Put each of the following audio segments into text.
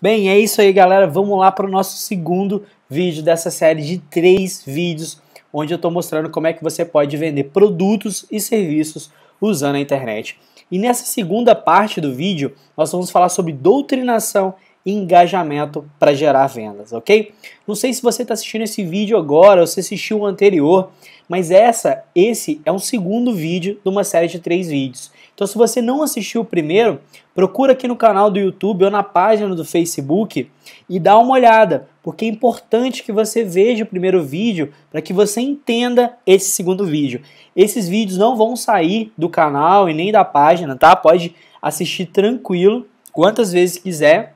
Bem, é isso aí, galera. Vamos lá para o nosso segundo vídeo dessa série de três vídeos, onde eu estou mostrando como é que você pode vender produtos e serviços usando a internet. E nessa segunda parte do vídeo, nós vamos falar sobre doutrinação e engajamento para gerar vendas, ok? Não sei se você está assistindo esse vídeo agora ou se assistiu o anterior, mas essa, esse é um segundo vídeo de uma série de três vídeos. Então, se você não assistiu o primeiro, procura aqui no canal do YouTube ou na página do Facebook e dá uma olhada, porque é importante que você veja o primeiro vídeo para que você entenda esse segundo vídeo. Esses vídeos não vão sair do canal e nem da página, tá? Pode assistir tranquilo, quantas vezes quiser.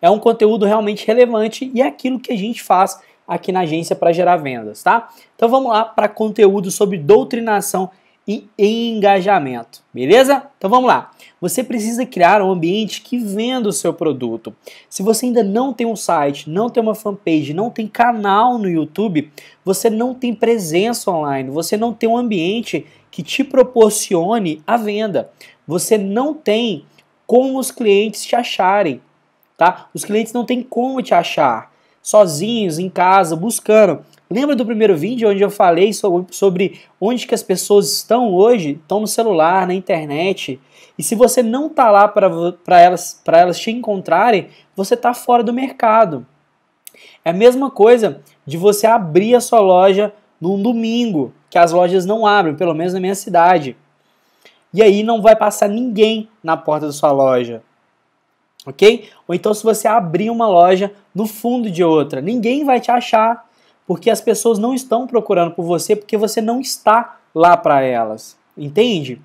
É um conteúdo realmente relevante e é aquilo que a gente faz aqui na agência para gerar vendas, tá? Então vamos lá para conteúdo sobre doutrinação e engajamento, beleza? Então vamos lá. Você precisa criar um ambiente que venda o seu produto. Se você ainda não tem um site, não tem uma fanpage, não tem canal no YouTube, você não tem presença online, você não tem um ambiente que te proporcione a venda. Você não tem como os clientes te acharem, tá? Os clientes não têm como te achar sozinhos em casa buscando. Lembra do primeiro vídeo onde eu falei sobre onde que as pessoas estão hoje? Estão no celular, na internet. E se você não está lá para elas, elas te encontrarem, você está fora do mercado. É a mesma coisa de você abrir a sua loja num domingo, que as lojas não abrem, pelo menos na minha cidade. E aí não vai passar ninguém na porta da sua loja. Ok? Ou então se você abrir uma loja no fundo de outra, ninguém vai te achar porque as pessoas não estão procurando por você porque você não está lá para elas, entende?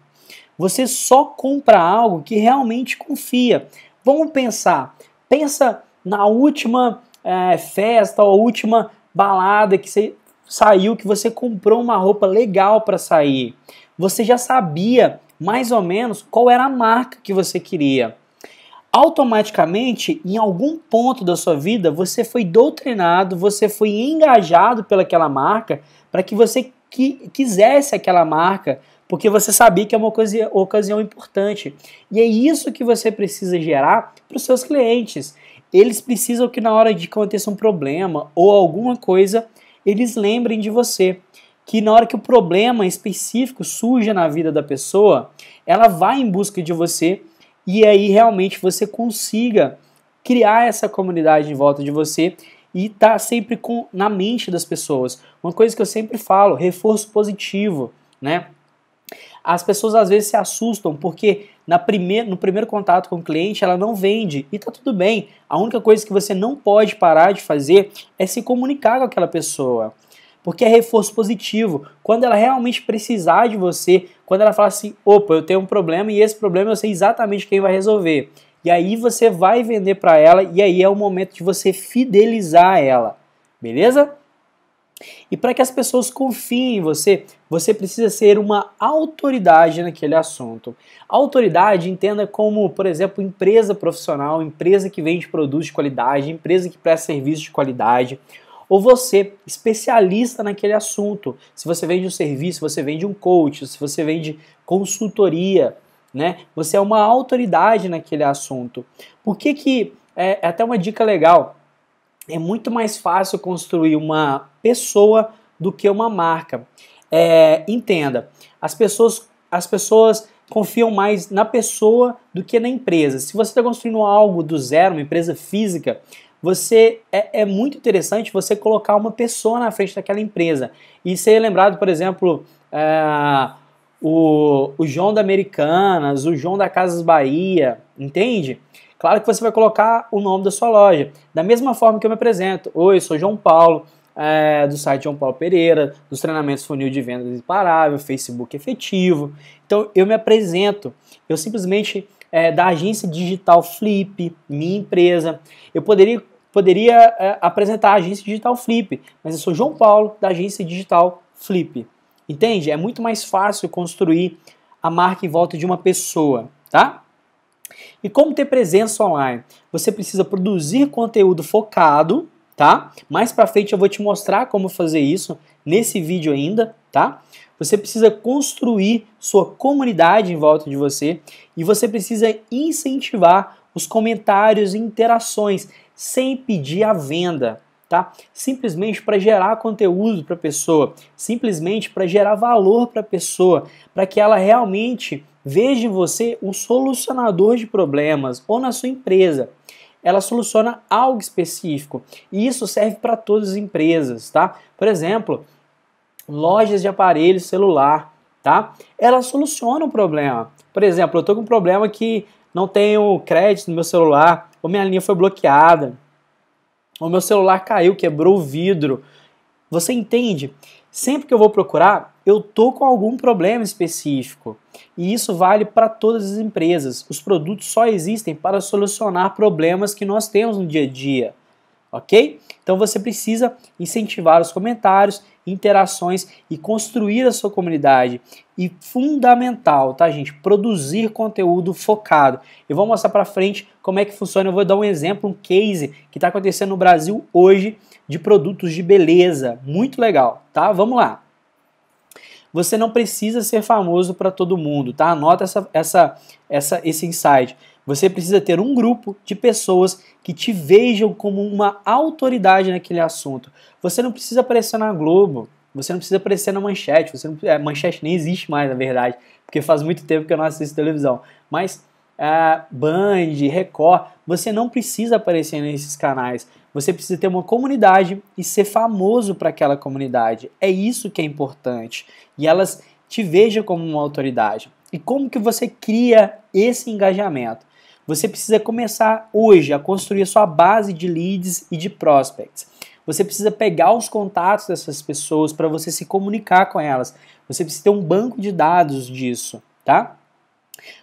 Você só compra algo que realmente confia. Vamos pensar, pensa na última é, festa ou última balada que você saiu, que você comprou uma roupa legal para sair. Você já sabia mais ou menos qual era a marca que você queria automaticamente, em algum ponto da sua vida, você foi doutrinado, você foi engajado pelaquela marca para que você que quisesse aquela marca, porque você sabia que é uma ocasião, ocasião importante. E é isso que você precisa gerar para os seus clientes. Eles precisam que na hora de acontecer um problema ou alguma coisa, eles lembrem de você. Que na hora que o problema específico surge na vida da pessoa, ela vai em busca de você e aí realmente você consiga criar essa comunidade em volta de você e estar tá sempre com, na mente das pessoas. Uma coisa que eu sempre falo, reforço positivo, né? As pessoas às vezes se assustam porque na primeir, no primeiro contato com o cliente ela não vende e tá tudo bem. A única coisa que você não pode parar de fazer é se comunicar com aquela pessoa porque é reforço positivo. Quando ela realmente precisar de você, quando ela falar assim: opa, eu tenho um problema e esse problema eu sei exatamente quem vai resolver. E aí você vai vender para ela e aí é o momento de você fidelizar ela, beleza? E para que as pessoas confiem em você, você precisa ser uma autoridade naquele assunto. Autoridade entenda como, por exemplo, empresa profissional, empresa que vende produtos de qualidade, empresa que presta serviços de qualidade ou você, especialista naquele assunto. Se você vende um serviço, você vende um coach, se você vende consultoria, né? Você é uma autoridade naquele assunto. Por que que é, é até uma dica legal? É muito mais fácil construir uma pessoa do que uma marca. É, entenda, as pessoas, as pessoas confiam mais na pessoa do que na empresa. Se você está construindo algo do zero, uma empresa física, você é, é, muito interessante você colocar uma pessoa na frente daquela empresa e ser lembrado, por exemplo, é, o, o João da Americanas, o João da Casas Bahia, entende? Claro que você vai colocar o nome da sua loja. Da mesma forma que eu me apresento. Oi, sou João Paulo, é, do site João Paulo Pereira, dos treinamentos funil de vendas imparável, Facebook efetivo. Então eu me apresento. Eu simplesmente é, da agência digital Flip, minha empresa. Eu poderia poderia é, apresentar a agência digital Flip, mas eu sou João Paulo da agência digital Flip. Entende? É muito mais fácil construir a marca em volta de uma pessoa, tá? E como ter presença online? Você precisa produzir conteúdo focado, tá? Mais para frente eu vou te mostrar como fazer isso nesse vídeo ainda, tá? Você precisa construir sua comunidade em volta de você e você precisa incentivar os comentários e interações sem pedir a venda, tá? Simplesmente para gerar conteúdo para a pessoa, simplesmente para gerar valor para a pessoa, para que ela realmente veja em você um solucionador de problemas ou na sua empresa. Ela soluciona algo específico e isso serve para todas as empresas, tá? Por exemplo, lojas de aparelho celular, tá? Ela soluciona o problema. Por exemplo, eu estou com um problema que não tenho crédito no meu celular, ou minha linha foi bloqueada, ou meu celular caiu, quebrou o vidro. Você entende? Sempre que eu vou procurar, eu tô com algum problema específico. E isso vale para todas as empresas. Os produtos só existem para solucionar problemas que nós temos no dia a dia ok? Então você precisa incentivar os comentários, interações e construir a sua comunidade. E fundamental, tá, gente? Produzir conteúdo focado. Eu vou mostrar para frente como é que funciona. Eu vou dar um exemplo, um case que está acontecendo no Brasil hoje de produtos de beleza. Muito legal, tá? Vamos lá. Você não precisa ser famoso para todo mundo, tá? Anota essa, essa, essa, esse insight. Você precisa ter um grupo de pessoas que te vejam como uma autoridade naquele assunto. Você não precisa aparecer na Globo, você não precisa aparecer na manchete, você não, é, manchete nem existe mais, na verdade, porque faz muito tempo que eu não assisto televisão. Mas é, Band, Record, você não precisa aparecer nesses canais. Você precisa ter uma comunidade e ser famoso para aquela comunidade. É isso que é importante. E elas te vejam como uma autoridade. E como que você cria esse engajamento? Você precisa começar hoje a construir a sua base de leads e de prospects. Você precisa pegar os contatos dessas pessoas para você se comunicar com elas. Você precisa ter um banco de dados disso, tá?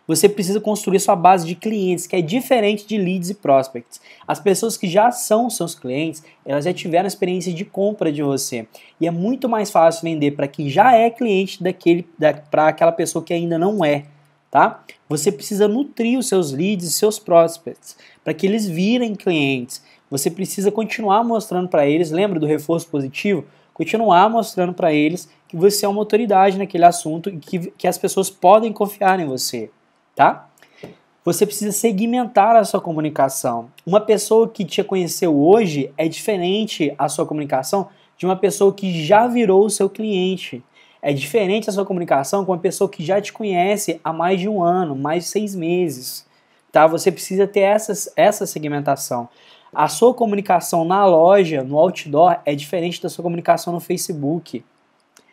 Você precisa construir sua base de clientes, que é diferente de leads e prospects. As pessoas que já são seus clientes, elas já tiveram experiência de compra de você. E é muito mais fácil vender para quem já é cliente daquele da, para aquela pessoa que ainda não é tá? Você precisa nutrir os seus leads, seus prospects, para que eles virem clientes. Você precisa continuar mostrando para eles, lembra do reforço positivo? Continuar mostrando para eles que você é uma autoridade naquele assunto e que, que as pessoas podem confiar em você, tá? Você precisa segmentar a sua comunicação. Uma pessoa que te conheceu hoje é diferente a sua comunicação de uma pessoa que já virou o seu cliente. É diferente a sua comunicação com uma pessoa que já te conhece há mais de um ano, mais de seis meses. Tá? Você precisa ter essas, essa segmentação. A sua comunicação na loja, no outdoor, é diferente da sua comunicação no Facebook.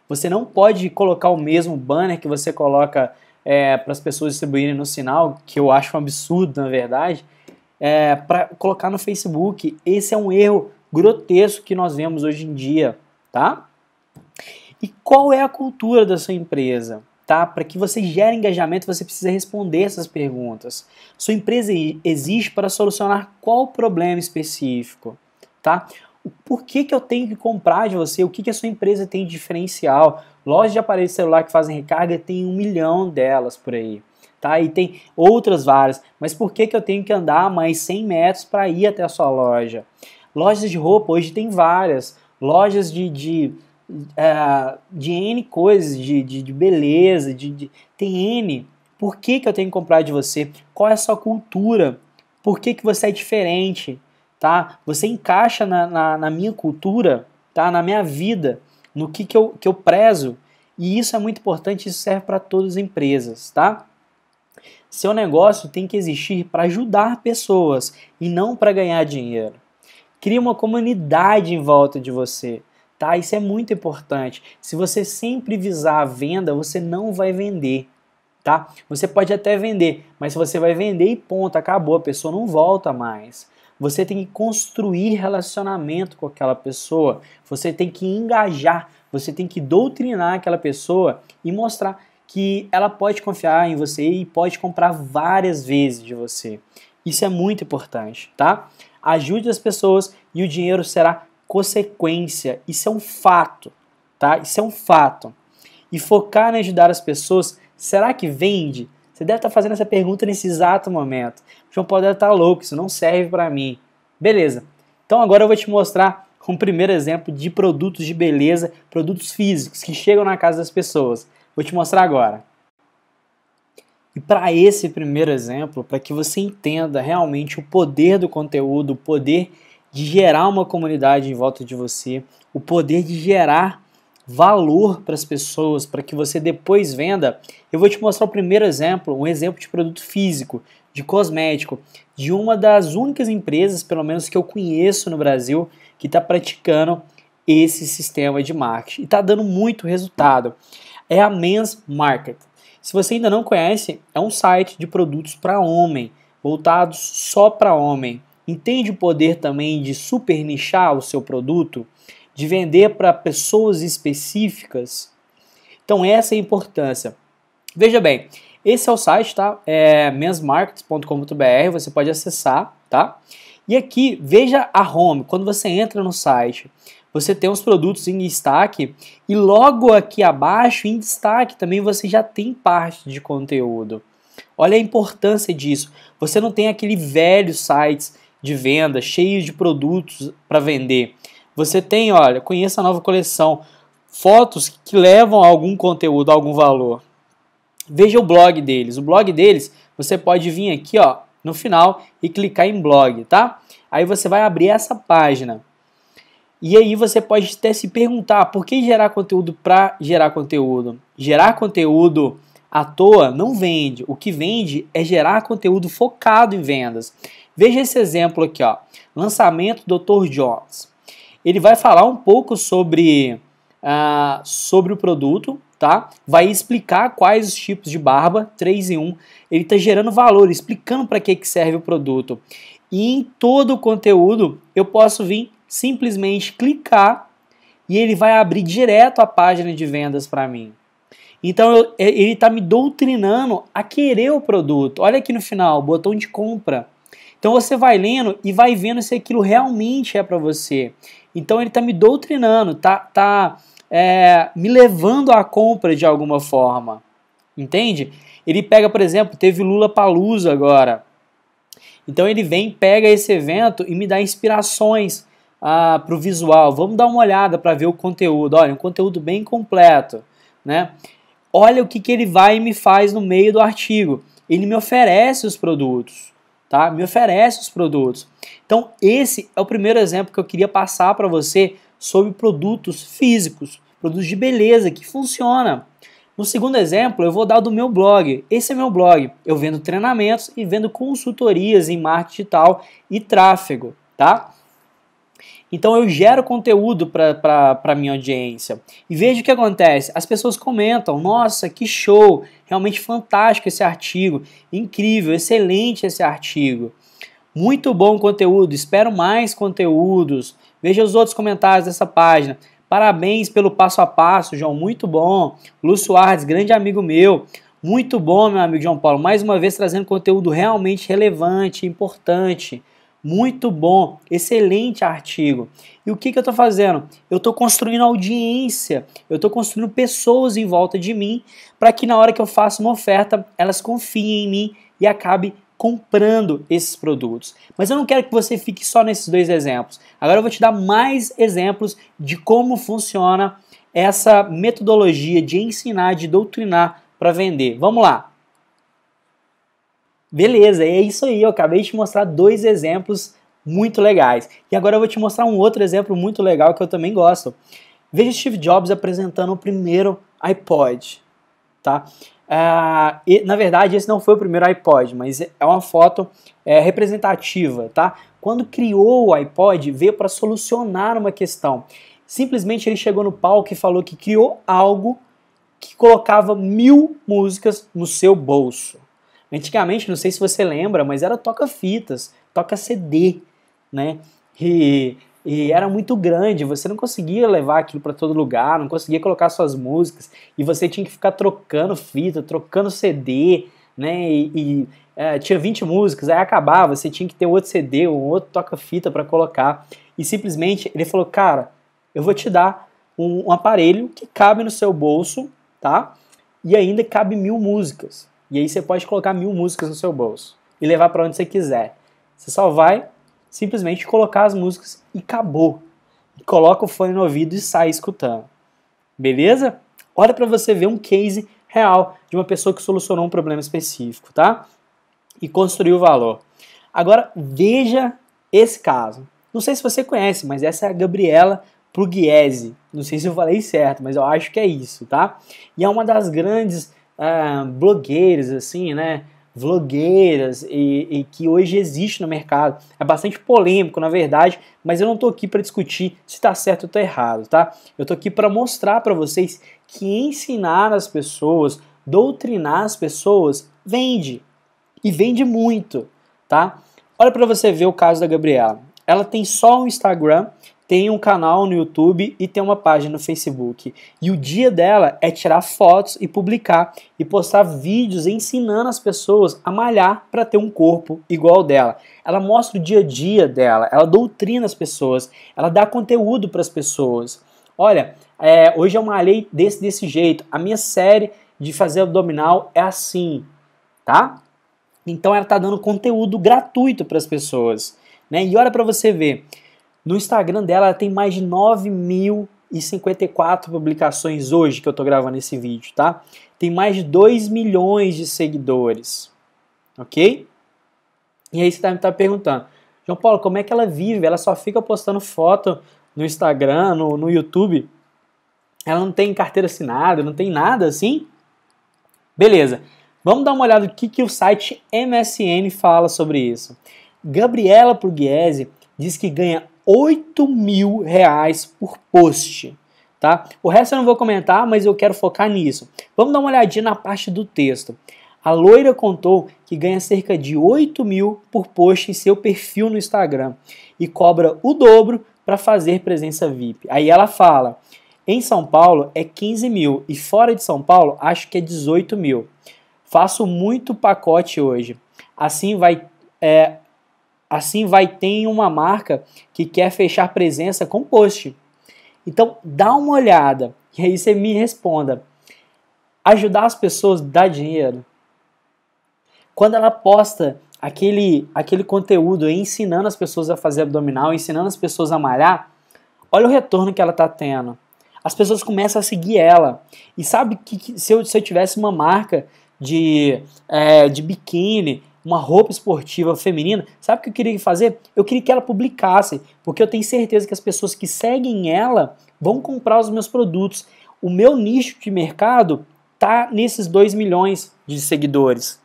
Você não pode colocar o mesmo banner que você coloca é, para as pessoas distribuírem no sinal, que eu acho um absurdo, na verdade, é, para colocar no Facebook. Esse é um erro grotesco que nós vemos hoje em dia, tá? E qual é a cultura da sua empresa? Tá? Para que você gere engajamento, você precisa responder essas perguntas. Sua empresa existe para solucionar qual problema específico? Tá? Por que, que eu tenho que comprar de você? O que, que a sua empresa tem de diferencial? Lojas de aparelhos celular que fazem recarga tem um milhão delas por aí. Tá? E tem outras várias. Mas por que, que eu tenho que andar mais 100 metros para ir até a sua loja? Lojas de roupa hoje tem várias. Lojas de, de é, de N coisas, de, de, de beleza, de, de, tem N. Por que, que eu tenho que comprar de você? Qual é a sua cultura? Por que, que você é diferente? Tá? Você encaixa na, na, na minha cultura, tá? na minha vida, no que, que, eu, que eu prezo. E isso é muito importante, isso serve para todas as empresas, tá? Seu negócio tem que existir para ajudar pessoas e não para ganhar dinheiro. Crie uma comunidade em volta de você tá? Isso é muito importante. Se você sempre visar a venda, você não vai vender, tá? Você pode até vender, mas você vai vender e ponto, acabou, a pessoa não volta mais. Você tem que construir relacionamento com aquela pessoa, você tem que engajar, você tem que doutrinar aquela pessoa e mostrar que ela pode confiar em você e pode comprar várias vezes de você. Isso é muito importante, tá? Ajude as pessoas e o dinheiro será consequência. Isso é um fato, tá? Isso é um fato. E focar em ajudar as pessoas, será que vende? Você deve estar fazendo essa pergunta nesse exato momento. João pode estar louco, isso não serve para mim. Beleza. Então agora eu vou te mostrar um primeiro exemplo de produtos de beleza, produtos físicos que chegam na casa das pessoas. Vou te mostrar agora. E para esse primeiro exemplo, para que você entenda realmente o poder do conteúdo, o poder de gerar uma comunidade em volta de você, o poder de gerar valor para as pessoas, para que você depois venda. Eu vou te mostrar o primeiro exemplo, um exemplo de produto físico, de cosmético, de uma das únicas empresas, pelo menos que eu conheço no Brasil, que está praticando esse sistema de marketing e está dando muito resultado. É a Men's Market. Se você ainda não conhece, é um site de produtos para homem, voltados só para homem. Entende o poder também de super nichar o seu produto, de vender para pessoas específicas? Então, essa é a importância. Veja bem, esse é o site, tá? É mensmarkets.com.br, você pode acessar, tá? E aqui, veja a home. Quando você entra no site, você tem os produtos em destaque e logo aqui abaixo, em destaque, também você já tem parte de conteúdo. Olha a importância disso. Você não tem aquele velho sites de venda, cheio de produtos para vender. Você tem, olha, conheça a nova coleção, fotos que levam a algum conteúdo, a algum valor. Veja o blog deles. O blog deles, você pode vir aqui, ó, no final e clicar em blog, tá? Aí você vai abrir essa página. E aí você pode até se perguntar ah, por que gerar conteúdo para gerar conteúdo. Gerar conteúdo à toa não vende. O que vende é gerar conteúdo focado em vendas. Veja esse exemplo aqui, ó. Lançamento Dr. Jones. Ele vai falar um pouco sobre, uh, sobre o produto, tá? Vai explicar quais os tipos de barba, 3 em 1. Ele está gerando valor, explicando para que, que serve o produto. E em todo o conteúdo, eu posso vir simplesmente clicar e ele vai abrir direto a página de vendas para mim. Então eu, ele está me doutrinando a querer o produto. Olha aqui no final, botão de compra. Então você vai lendo e vai vendo se aquilo realmente é para você. Então ele está me doutrinando, tá, tá é, me levando à compra de alguma forma. Entende? Ele pega, por exemplo, teve Lula Paluso agora. Então ele vem, pega esse evento e me dá inspirações ah, para o visual. Vamos dar uma olhada para ver o conteúdo. Olha, um conteúdo bem completo. Né? Olha o que, que ele vai e me faz no meio do artigo. Ele me oferece os produtos tá? Me oferece os produtos. Então, esse é o primeiro exemplo que eu queria passar para você sobre produtos físicos, produtos de beleza que funciona. No segundo exemplo, eu vou dar do meu blog. Esse é meu blog. Eu vendo treinamentos e vendo consultorias em marketing digital e tráfego, tá? Então eu gero conteúdo para a minha audiência. E veja o que acontece. As pessoas comentam: nossa, que show! Realmente fantástico esse artigo. Incrível, excelente esse artigo. Muito bom conteúdo, espero mais conteúdos. Veja os outros comentários dessa página. Parabéns pelo passo a passo, João, muito bom. Lu Soares, grande amigo meu. Muito bom, meu amigo João Paulo. Mais uma vez trazendo conteúdo realmente relevante, importante. Muito bom, excelente artigo. E o que, que eu estou fazendo? Eu estou construindo audiência, eu estou construindo pessoas em volta de mim para que na hora que eu faça uma oferta, elas confiem em mim e acabe comprando esses produtos. Mas eu não quero que você fique só nesses dois exemplos. Agora eu vou te dar mais exemplos de como funciona essa metodologia de ensinar, de doutrinar para vender. Vamos lá. Beleza, é isso aí. Eu acabei de te mostrar dois exemplos muito legais. E agora eu vou te mostrar um outro exemplo muito legal que eu também gosto. Veja Steve Jobs apresentando o primeiro iPod, tá? Ah, e, na verdade, esse não foi o primeiro iPod, mas é uma foto é, representativa, tá? Quando criou o iPod, veio para solucionar uma questão. Simplesmente ele chegou no palco e falou que criou algo que colocava mil músicas no seu bolso. Antigamente, não sei se você lembra, mas era toca-fitas, toca-CD, né? E, e, era muito grande, você não conseguia levar aquilo para todo lugar, não conseguia colocar suas músicas, e você tinha que ficar trocando fita, trocando CD, né? E, e é, tinha 20 músicas, aí acabava, você tinha que ter outro CD, um outro toca-fita para colocar. E simplesmente ele falou: Cara, eu vou te dar um, um aparelho que cabe no seu bolso, tá? E ainda cabe mil músicas. E aí você pode colocar mil músicas no seu bolso e levar para onde você quiser. Você só vai simplesmente colocar as músicas e acabou. Coloca o fone no ouvido e sai escutando. Beleza? Olha para você ver um case real de uma pessoa que solucionou um problema específico, tá? E construiu valor. Agora veja esse caso. Não sei se você conhece, mas essa é a Gabriela Pugliese. Não sei se eu falei certo, mas eu acho que é isso, tá? E é uma das grandes ah, blogueiros, assim, né? Vlogueiras e, e, que hoje existe no mercado. É bastante polêmico, na verdade, mas eu não estou aqui para discutir se está certo ou está errado, tá? Eu estou aqui para mostrar para vocês que ensinar as pessoas, doutrinar as pessoas, vende. E vende muito, tá? Olha para você ver o caso da Gabriela. Ela tem só um Instagram tem um canal no YouTube e tem uma página no Facebook. E o dia dela é tirar fotos e publicar e postar vídeos ensinando as pessoas a malhar para ter um corpo igual dela. Ela mostra o dia a dia dela, ela doutrina as pessoas, ela dá conteúdo para as pessoas. Olha, é, hoje eu malhei desse desse jeito. A minha série de fazer abdominal é assim, tá? Então ela está dando conteúdo gratuito para as pessoas, né? E olha para você ver, no Instagram dela, ela tem mais de 9.054 publicações hoje que eu estou gravando esse vídeo, tá? Tem mais de 2 milhões de seguidores, ok? E aí você me tá, tá perguntando, João Paulo, como é que ela vive? Ela só fica postando foto no Instagram, no, no YouTube. Ela não tem carteira assinada, não tem nada assim? Beleza. Vamos dar uma olhada no que, que o site MSN fala sobre isso. Gabriela Pugliese diz que ganha 8 mil reais por post. Tá? O resto eu não vou comentar, mas eu quero focar nisso. Vamos dar uma olhadinha na parte do texto. A loira contou que ganha cerca de 8 mil por post em seu perfil no Instagram e cobra o dobro para fazer presença VIP. Aí ela fala: em São Paulo é 15 mil e fora de São Paulo acho que é 18 mil. Faço muito pacote hoje. Assim vai, é, Assim, vai ter uma marca que quer fechar presença com post. Então, dá uma olhada e aí você me responda. Ajudar as pessoas dá dinheiro? Quando ela posta aquele, aquele conteúdo ensinando as pessoas a fazer abdominal, ensinando as pessoas a malhar, olha o retorno que ela está tendo. As pessoas começam a seguir ela. E sabe que, que se, eu, se eu tivesse uma marca de, é, de biquíni, uma roupa esportiva feminina, sabe o que eu queria fazer? Eu queria que ela publicasse, porque eu tenho certeza que as pessoas que seguem ela vão comprar os meus produtos. O meu nicho de mercado tá nesses 2 milhões de seguidores.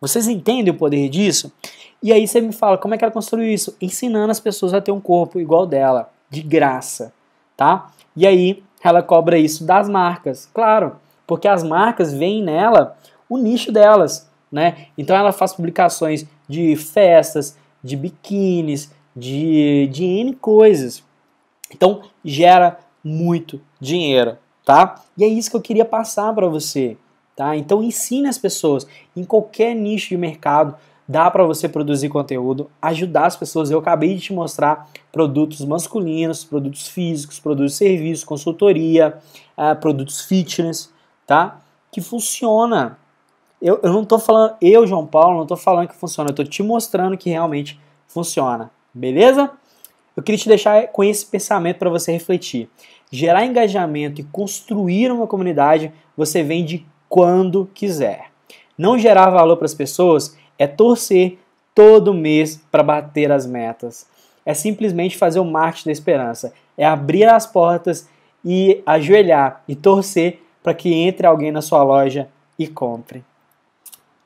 Vocês entendem o poder disso? E aí você me fala, como é que ela construiu isso? Ensinando as pessoas a ter um corpo igual dela, de graça, tá? E aí ela cobra isso das marcas, claro, porque as marcas veem nela o nicho delas né? Então ela faz publicações de festas, de biquínis, de, de N coisas. Então gera muito dinheiro, tá? E é isso que eu queria passar para você, tá? Então ensine as pessoas em qualquer nicho de mercado dá para você produzir conteúdo, ajudar as pessoas. Eu acabei de te mostrar produtos masculinos, produtos físicos, produtos de serviço, consultoria, uh, produtos fitness, tá? Que funciona. Eu, eu não estou falando, eu, João Paulo, não estou falando que funciona, eu estou te mostrando que realmente funciona, beleza? Eu queria te deixar com esse pensamento para você refletir. Gerar engajamento e construir uma comunidade você vende quando quiser. Não gerar valor para as pessoas é torcer todo mês para bater as metas. É simplesmente fazer o marketing da esperança. É abrir as portas e ajoelhar e torcer para que entre alguém na sua loja e compre.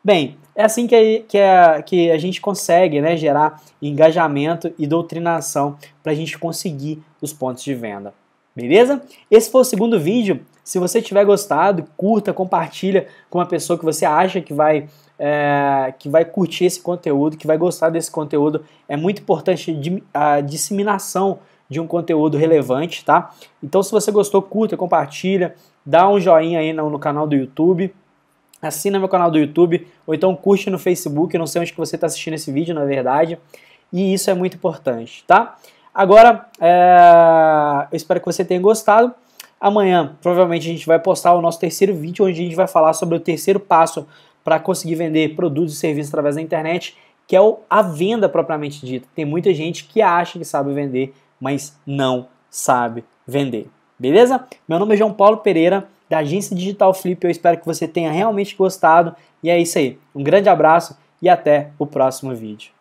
Bem, é assim que, que, a, que a gente consegue né, gerar engajamento e doutrinação para a gente conseguir os pontos de venda. Beleza? Esse foi o segundo vídeo. Se você tiver gostado, curta, compartilha com uma pessoa que você acha que vai é, que vai curtir esse conteúdo, que vai gostar desse conteúdo. É muito importante a disseminação de um conteúdo relevante, tá? Então, se você gostou, curta, compartilha, dá um joinha aí no, no canal do YouTube assina meu canal do YouTube ou então curte no Facebook, não sei onde que você está assistindo esse vídeo, na verdade. E isso é muito importante, tá? Agora, é... eu espero que você tenha gostado. Amanhã, provavelmente, a gente vai postar o nosso terceiro vídeo, onde a gente vai falar sobre o terceiro passo para conseguir vender produtos e serviços através da internet, que é a venda propriamente dita. Tem muita gente que acha que sabe vender, mas não sabe vender. Beleza? Meu nome é João Paulo Pereira da agência digital Flip. Eu espero que você tenha realmente gostado. E é isso aí. Um grande abraço e até o próximo vídeo.